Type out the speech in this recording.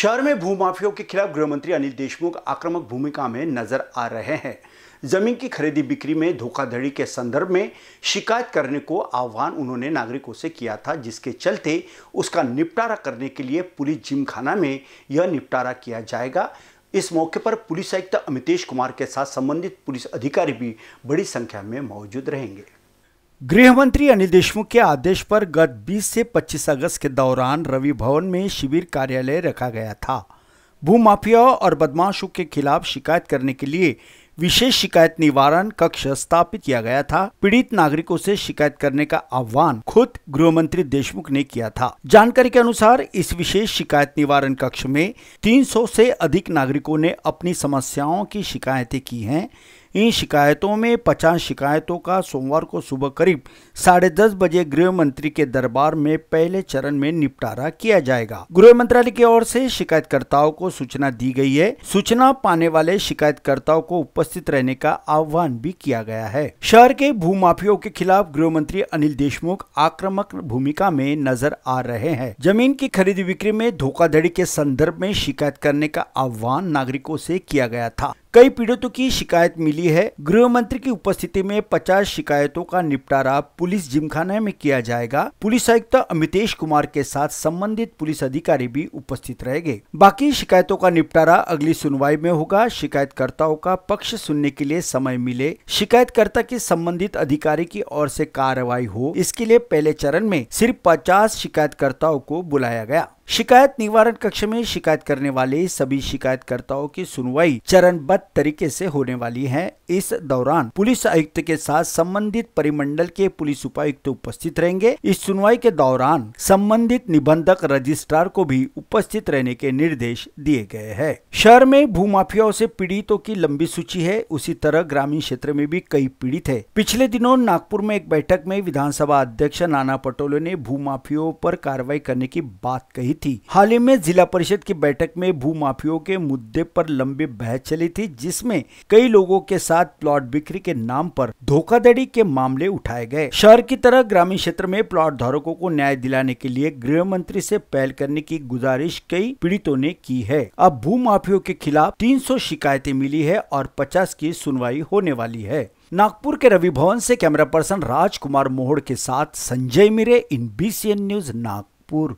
शहर में भूमाफियों के खिलाफ गृह मंत्री अनिल देशमुख आक्रामक भूमिका में नजर आ रहे हैं जमीन की खरीदी बिक्री में धोखाधड़ी के संदर्भ में शिकायत करने को आह्वान उन्होंने नागरिकों से किया था जिसके चलते उसका निपटारा करने के लिए पुलिस जिमखाना में यह निपटारा किया जाएगा इस मौके पर पुलिस आयुक्त अमितेश कुमार के साथ संबंधित पुलिस अधिकारी भी बड़ी संख्या में मौजूद रहेंगे गृह मंत्री अनिल देशमुख के आदेश पर गत 20 से 25 अगस्त के दौरान रवि भवन में शिविर कार्यालय रखा गया था भूमाफिया और बदमाशों के खिलाफ शिकायत करने के लिए विशेष शिकायत निवारण कक्ष स्थापित किया गया था पीड़ित नागरिकों से शिकायत करने का आह्वान खुद गृह मंत्री देशमुख ने किया था जानकारी के अनुसार इस विशेष शिकायत निवारण कक्ष में 300 से अधिक नागरिकों ने अपनी समस्याओं की शिकायतें की हैं इन शिकायतों में पचास शिकायतों का सोमवार को सुबह करीब साढ़े दस बजे गृह मंत्री के दरबार में पहले चरण में निपटारा किया जाएगा गृह मंत्रालय की ओर से शिकायतकर्ताओं को सूचना दी गई है सूचना पाने वाले शिकायतकर्ताओं को उपस्थित उपस्थित रहने का आह्वान भी किया गया है शहर के भूमाफियों के खिलाफ गृह मंत्री अनिल देशमुख आक्रामक भूमिका में नजर आ रहे हैं जमीन की खरीदी बिक्री में धोखाधड़ी के संदर्भ में शिकायत करने का आह्वान नागरिकों से किया गया था कई पीड़ितों की शिकायत मिली है गृह मंत्री की उपस्थिति में पचास शिकायतों का निपटारा पुलिस जिमखाना में किया जाएगा पुलिस आयुक्त अमितेश कुमार के साथ संबंधित पुलिस अधिकारी भी उपस्थित रहेंगे बाकी शिकायतों का निपटारा अगली सुनवाई में होगा शिकायतकर्ताओं का पक्ष सुनने के लिए समय मिले शिकायतकर्ता के संबंधित अधिकारी की ओर से कार्रवाई हो इसके लिए पहले चरण में सिर्फ पचास शिकायतकर्ताओं को बुलाया गया शिकायत निवारण कक्ष में शिकायत करने वाले सभी शिकायतकर्ताओं की सुनवाई चरणबद्ध तरीके से होने वाली है इस दौरान पुलिस आयुक्त के साथ संबंधित परिमंडल के पुलिस उपायुक्त उपस्थित रहेंगे इस सुनवाई के दौरान संबंधित निबंधक रजिस्ट्रार को भी उपस्थित रहने के निर्देश दिए गए है शहर में भूमाफियाओं से पीड़ितों की लंबी सूची है उसी तरह ग्रामीण क्षेत्र में भी कई पीड़ित है पिछले दिनों नागपुर में एक बैठक में विधानसभा अध्यक्ष नाना पटोले ने भूमाफियों पर कार्रवाई करने की बात कही थी हाल ही में जिला परिषद की बैठक में भू माफियों के मुद्दे पर लंबी बहस चली थी जिसमें कई लोगों के साथ प्लॉट बिक्री के नाम पर धोखाधड़ी के मामले उठाए गए शहर की तरह ग्रामीण क्षेत्र में प्लॉट धारकों को न्याय दिलाने के लिए गृह मंत्री से पहल करने की गुजारिश कई पीड़ितों ने की है अब भू माफियों के खिलाफ तीन शिकायतें मिली है और पचास की सुनवाई होने वाली है नागपुर के रवि भवन से कैमरा पर्सन राजकुमार मोहड़ के साथ Sanjay Mire in B news Nagpur